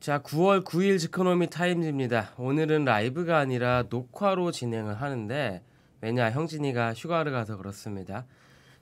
자, 9월 9일 지코노미 타임즈입니다. 오늘은 라이브가 아니라 녹화로 진행을 하는데 왜냐 형진이가 휴가를 가서 그렇습니다.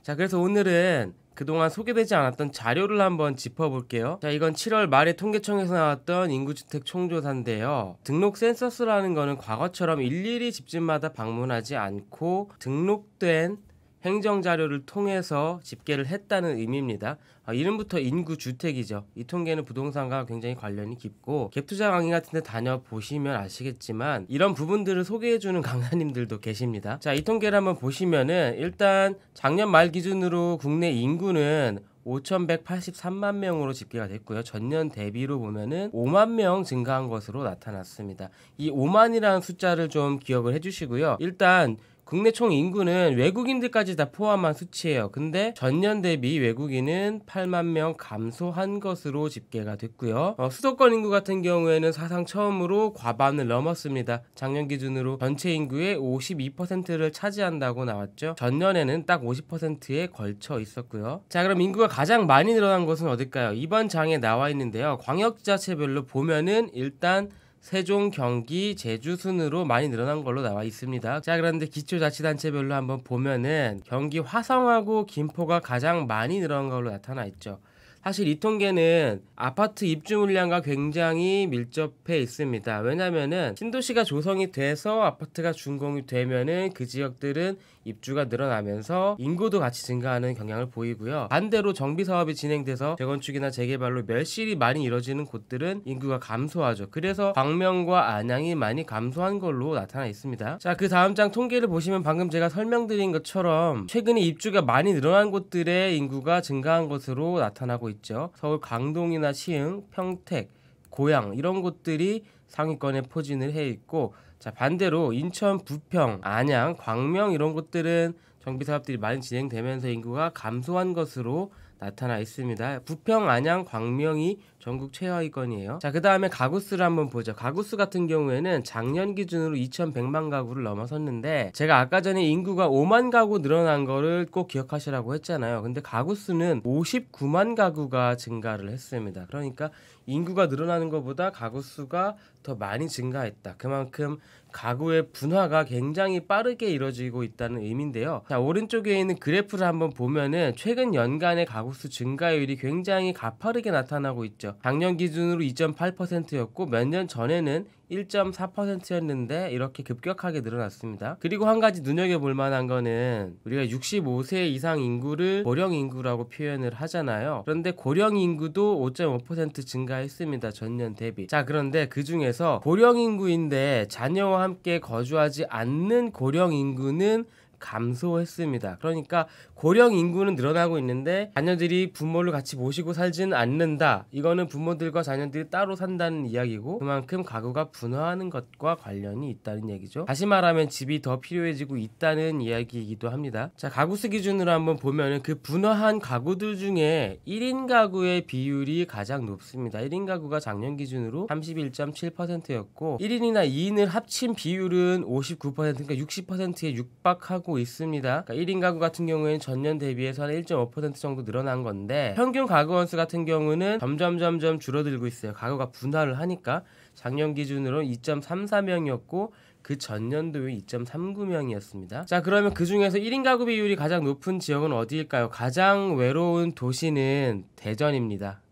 자, 그래서 오늘은 그동안 소개되지 않았던 자료를 한번 짚어볼게요. 자, 이건 7월 말에 통계청에서 나왔던 인구주택 총조사인데요. 등록 센서스라는 거는 과거처럼 일일이 집집마다 방문하지 않고 등록된 행정 자료를 통해서 집계를 했다는 의미입니다. 아, 이름부터 인구 주택이죠. 이 통계는 부동산과 굉장히 관련이 깊고 갭투자 강의 같은데 다녀보시면 아시겠지만 이런 부분들을 소개해주는 강사님들도 계십니다. 자, 이 통계를 한번 보시면은 일단 작년 말 기준으로 국내 인구는 5,183만 명으로 집계가 됐고요. 전년 대비로 보면은 5만 명 증가한 것으로 나타났습니다. 이 5만이라는 숫자를 좀 기억을 해주시고요. 일단 국내 총 인구는 외국인들까지 다 포함한 수치예요. 근데 전년 대비 외국인은 8만 명 감소한 것으로 집계가 됐고요. 어, 수도권 인구 같은 경우에는 사상 처음으로 과반을 넘었습니다. 작년 기준으로 전체 인구의 52%를 차지한다고 나왔죠. 전년에는 딱 50%에 걸쳐 있었고요. 자, 그럼 인구가 가장 많이 늘어난 곳은 어딜까요? 이번 장에 나와 있는데요. 광역지자체별로 보면은 일단 세종, 경기, 제주 순으로 많이 늘어난 걸로 나와 있습니다. 자, 그런데 기초자치단체별로 한번 보면은 경기 화성하고 김포가 가장 많이 늘어난 걸로 나타나 있죠. 사실 이 통계는 아파트 입주 물량과 굉장히 밀접해 있습니다. 왜냐면은 신도시가 조성이 돼서 아파트가 준공이 되면은 그 지역들은 입주가 늘어나면서 인구도 같이 증가하는 경향을 보이고요. 반대로 정비 사업이 진행돼서 재건축이나 재개발로 멸실이 많이 이뤄지는 곳들은 인구가 감소하죠. 그래서 광명과 안양이 많이 감소한 걸로 나타나 있습니다. 자, 그 다음 장 통계를 보시면 방금 제가 설명드린 것처럼 최근에 입주가 많이 늘어난 곳들의 인구가 증가한 것으로 나타나고 있죠. 서울 강동이나 시흥, 평택, 고향 이런 곳들이 상위권에 포진을 해 있고 자 반대로 인천, 부평, 안양, 광명 이런 곳들은 정비 사업들이 많이 진행되면서 인구가 감소한 것으로 나타나 있습니다. 부평, 안양, 광명이 전국 최하위권이에요. 자, 그 다음에 가구수를 한번 보죠. 가구수 같은 경우에는 작년 기준으로 2,100만 가구를 넘어섰는데 제가 아까 전에 인구가 5만 가구 늘어난 거를 꼭 기억하시라고 했잖아요. 근데 가구수는 59만 가구가 증가를 했습니다. 그러니까 인구가 늘어나는 것보다 가구수가 더 많이 증가했다. 그만큼 가구의 분화가 굉장히 빠르게 이루어지고 있다는 의미인데요. 자, 오른쪽에 있는 그래프를 한번 보면은 최근 연간의 가구수 증가율이 굉장히 가파르게 나타나고 있죠. 있죠. 작년 기준으로 2.8%였고 몇 년 전에는 1.4%였는데 이렇게 급격하게 늘어났습니다. 그리고 한 가지 눈여겨볼 만한 거는 우리가 65세 이상 인구를 고령 인구라고 표현을 하잖아요. 그런데 고령 인구도 5.5% 증가했습니다. 전년 대비. 자, 그런데 그 중에서 고령 인구인데 자녀와 함께 거주하지 않는 고령 인구는 감소했습니다. 그러니까 고령 인구는 늘어나고 있는데 자녀들이 부모를 같이 모시고 살지는 않는다. 이거는 부모들과 자녀들이 따로 산다는 이야기고 그만큼 가구가 분화하는 것과 관련이 있다는 얘기죠. 다시 말하면 집이 더 필요해지고 있다는 이야기이기도 합니다. 자, 가구수 기준으로 한번 보면은 그 분화한 가구들 중에 1인 가구의 비율이 가장 높습니다. 1인 가구가 작년 기준으로 31.7%였고 1인이나 2인을 합친 비율은 5 9 그러니까 60%에 육박하고 받고 있습니다. 그러니까 1인 가구 같은 경우에는 전년 대비해서 한1.5% 정도 늘어난 건데 평균 가구 원수 같은 경우는 점점 점점 줄어들고 있어요. 가구가 분할을 하니까 작년 기준으로 2.34명이었고 그 전년도에 2.39명이었습니다. 자, 그러면 그 중에서 1인 가구 비율이 가장 높은 지역은 어디일까요? 가장 외로운 도시는 대전입니다.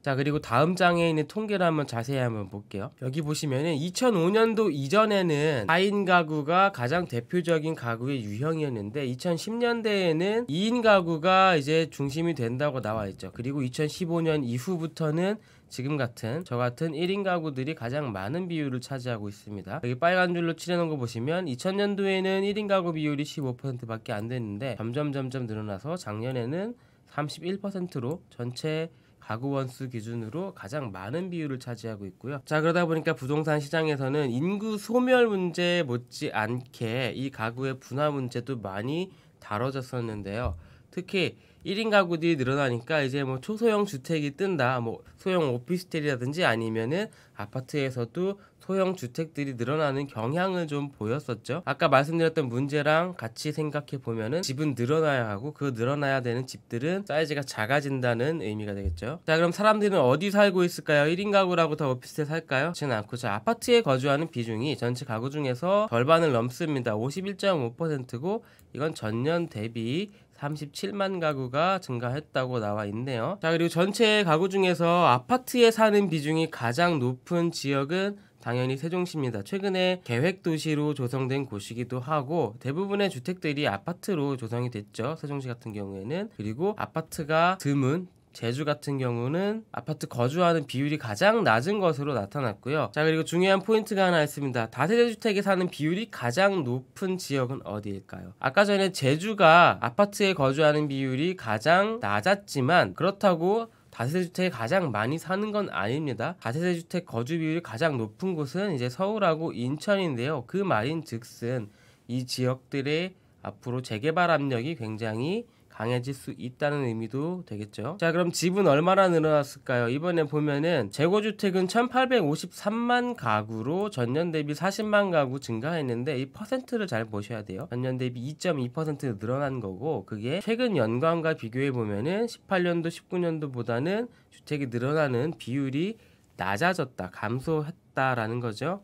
자 그리고 다음 장에 있는 통계를 한번 자세히 한번 볼게요 여기 보시면은 2005년도 이전에는 4인 가구가 가장 대표적인 가구의 유형이었는데 2010년대에는 2인 가구가 이제 중심이 된다고 나와 있죠 그리고 2015년 이후부터는 지금 같은 저 같은 1인 가구들이 가장 많은 비율을 차지하고 있습니다. 여기 빨간 줄로 칠해놓은 거 보시면 2000년도에는 1인 가구 비율이 15%밖에 안 됐는데 점점 점점 늘어나서 작년에는 31%로 전체 가구 원수 기준으로 가장 많은 비율을 차지하고 있고요. 자 그러다 보니까 부동산 시장에서는 인구 소멸 문제 못지않게 이 가구의 분화 문제도 많이 다뤄졌었는데요. 특히 1인 가구들이 늘어나니까 이제 뭐 초소형 주택이 뜬다. 뭐 소형 오피스텔이라든지 아니면은 아파트에서도 소형 주택들이 늘어나는 경향을 좀 보였었죠. 아까 말씀드렸던 문제랑 같이 생각해 보면은 집은 늘어나야 하고 그 늘어나야 되는 집들은 사이즈가 작아진다는 의미가 되겠죠. 자, 그럼 사람들은 어디 살고 있을까요? 1인 가구라고 다 오피스텔 살까요? 그렇진 않고 자, 아파트에 거주하는 비중이 전체 가구 중에서 절반을 넘습니다. 51.5%고 이건 전년 대비 37만 가구가 증가했다고 나와 있네요. 자, 그리고 전체 가구 중에서 아파트에 사는 비중이 가장 높은 지역은 당연히 세종시입니다. 최근에 계획 도시로 조성된 곳이기도 하고 대부분의 주택들이 아파트로 조성이 됐죠. 세종시 같은 경우에는 그리고 아파트가 드문 제주 같은 경우는 아파트 거주하는 비율이 가장 낮은 것으로 나타났고요. 자, 그리고 중요한 포인트가 하나 있습니다. 다세대 주택에 사는 비율이 가장 높은 지역은 어디일까요? 아까 전에 제주가 아파트에 거주하는 비율이 가장 낮았지만 그렇다고 다세대 주택에 가장 많이 사는 건 아닙니다. 다세대 주택 거주 비율이 가장 높은 곳은 이제 서울하고 인천인데요. 그 말인 즉슨 이 지역들의 앞으로 재개발 압력이 굉장히 강해질 수 있다는 의미도 되겠죠. 자 그럼 집은 얼마나 늘어났을까요? 이번에 보면은 재고주택은 1853만 가구로 전년 대비 40만 가구 증가했는데 이 퍼센트를 잘 보셔야 돼요. 전년 대비 2.2% 늘어난 거고 그게 최근 연간과 비교해 보면은 18년도 19년도보다는 주택이 늘어나는 비율이 낮아졌다, 감소했다라는 거죠.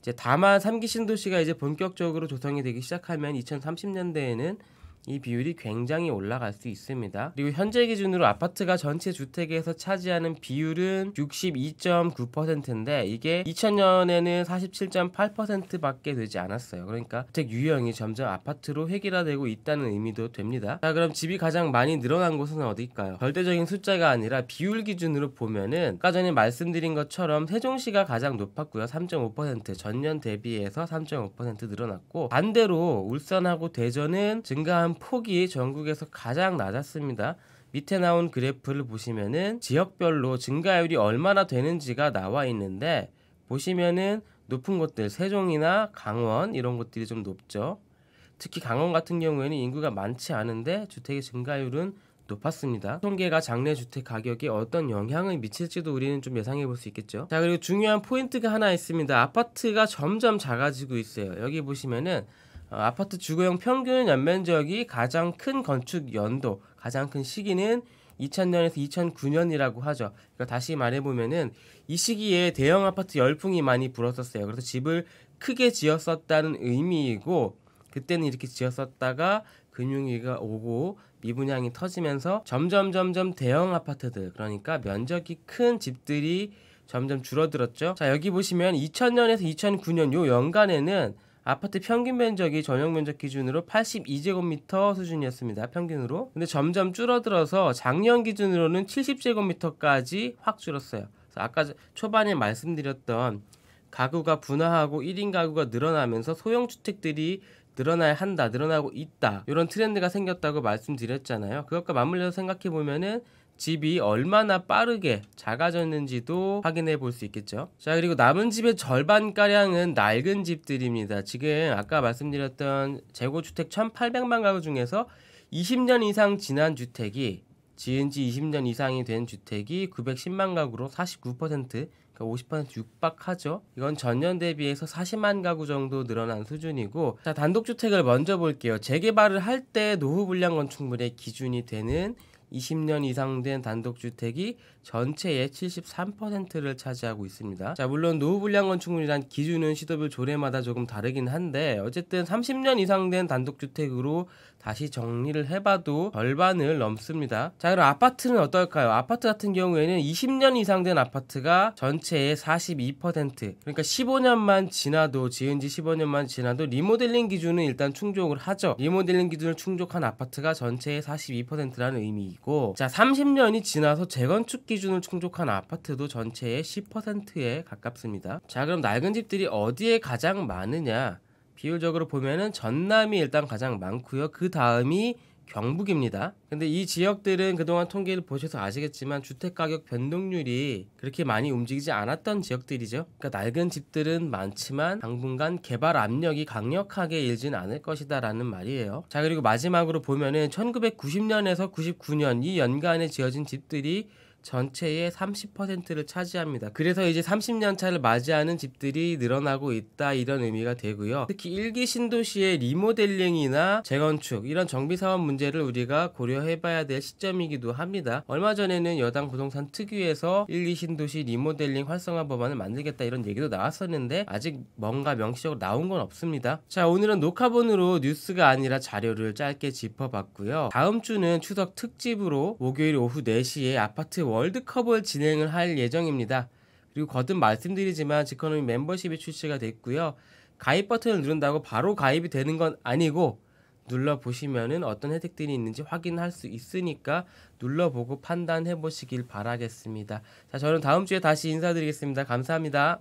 이제 다만 3기 신도시가 이제 본격적으로 조성이 되기 시작하면 2030년대에는 이 비율이 굉장히 올라갈 수 있습니다. 그리고 현재 기준으로 아파트가 전체 주택에서 차지하는 비율은 62.9%인데 이게 2000년에는 47.8%밖에 되지 않았어요. 그러니까 주택 유형이 점점 아파트로 획일화되고 있다는 의미도 됩니다. 자 그럼 집이 가장 많이 늘어난 곳은 어디일까요? 절대적인 숫자가 아니라 비율 기준으로 보면은 아까 전에 말씀드린 것처럼 세종시가 가장 높았고요. 3.5% 전년 대비해서 3.5% 늘어났고 반대로 울산하고 대전은 증가한 폭이 전국에서 가장 낮았습니다. 밑에 나온 그래프를 보시면은 지역별로 증가율이 얼마나 되는지가 나와 있는데 보시면은 높은 곳들 세종이나 강원 이런 곳들이 좀 높죠. 특히 강원 같은 경우에는 인구가 많지 않은데 주택의 증가율은 높았습니다. 통계가 장래 주택 가격에 어떤 영향을 미칠지도 우리는 좀 예상해 볼 수 있겠죠. 자 그리고 중요한 포인트가 하나 있습니다. 아파트가 점점 작아지고 있어요. 여기 보시면은 어, 아파트 주거용 평균 연면적이 가장 큰 건축 연도, 가장 큰 시기는 2000년에서 2009년이라고 하죠. 그러니까 다시 말해보면은 이 시기에 대형 아파트 열풍이 많이 불었었어요. 그래서 집을 크게 지었었다는 의미이고 그때는 이렇게 지었었다가 금융위기가 오고 미분양이 터지면서 점점 점점 대형 아파트들 그러니까 면적이 큰 집들이 점점 줄어들었죠. 자 여기 보시면 2000년에서 2009년 요 연간에는 아파트 평균 면적이 전용 면적 기준으로 82제곱미터 수준이었습니다. 평균으로. 근데 점점 줄어들어서 작년 기준으로는 70제곱미터까지 확 줄었어요. 아까 초반에 말씀드렸던 가구가 분화하고 1인 가구가 늘어나면서 소형 주택들이 늘어나야 한다, 늘어나고 있다. 이런 트렌드가 생겼다고 말씀드렸잖아요. 그것과 맞물려서 생각해 보면은 집이 얼마나 빠르게 작아졌는지도 확인해 볼 수 있겠죠 자 그리고 남은 집의 절반가량은 낡은 집들입니다 지금 아까 말씀드렸던 재고주택 1800만 가구 중에서 20년 이상 지난 주택이 지은 지 20년 이상이 된 주택이 910만 가구로 49% 50% 그러니까 육박하죠. 이건 전년 대비해서 40만 가구 정도 늘어난 수준이고 자 단독주택을 먼저 볼게요. 재개발을 할 때 노후불량 건축물의 기준이 되는 20년 이상 된 단독주택이 전체의 73%를 차지하고 있습니다. 자, 물론 노후 불량 건축물이란 기준은 시도별 조례마다 조금 다르긴 한데 어쨌든 30년 이상 된 단독주택으로 다시 정리를 해봐도 절반을 넘습니다. 자, 그럼 아파트는 어떨까요? 아파트 같은 경우에는 20년 이상 된 아파트가 전체의 42% 그러니까 15년만 지나도 지은 지 15년만 지나도 리모델링 기준은 일단 충족을 하죠. 리모델링 기준을 충족한 아파트가 전체의 42%라는 의미이고 있고 자 30년이 지나서 재건축 기준을 충족한 아파트도 전체의 10%에 가깝습니다. 자 그럼 낡은 집들이 어디에 가장 많으냐 비율적으로 보면은 전남이 일단 가장 많고요. 그 다음이 경북입니다. 근데 이 지역들은 그동안 통계를 보셔서 아시겠지만 주택 가격 변동률이 그렇게 많이 움직이지 않았던 지역들이죠. 그러니까 낡은 집들은 많지만 당분간 개발 압력이 강력하게 일진 않을 것이다라는 말이에요. 자 그리고 마지막으로 보면은 1990년에서 99년 이 연간에 지어진 집들이 전체의 30%를 차지합니다. 그래서 이제 30년 차를 맞이하는 집들이 늘어나고 있다 이런 의미가 되고요. 특히 일기 신도시의 리모델링이나 재건축 이런 정비 사업 문제를 우리가 고려해 봐야 될 시점이기도 합니다. 얼마 전에는 여당 부동산 특위에서 일기 신도시 리모델링 활성화 법안을 만들겠다 이런 얘기도 나왔었는데 아직 뭔가 명시적으로 나온 건 없습니다. 자, 오늘은 녹화본으로 뉴스가 아니라 자료를 짧게 짚어봤고요. 다음 주는 추석 특집으로 목요일 오후 4시에 아파트 원 월드컵을 진행을 할 예정입니다. 그리고 거듭 말씀드리지만 지코노미 멤버십이 출시가 됐고요. 가입 버튼을 누른다고 바로 가입이 되는 건 아니고 눌러보시면은 어떤 혜택들이 있는지 확인할 수 있으니까 눌러보고 판단해 보시길 바라겠습니다. 자, 저는 다음 주에 다시 인사드리겠습니다. 감사합니다.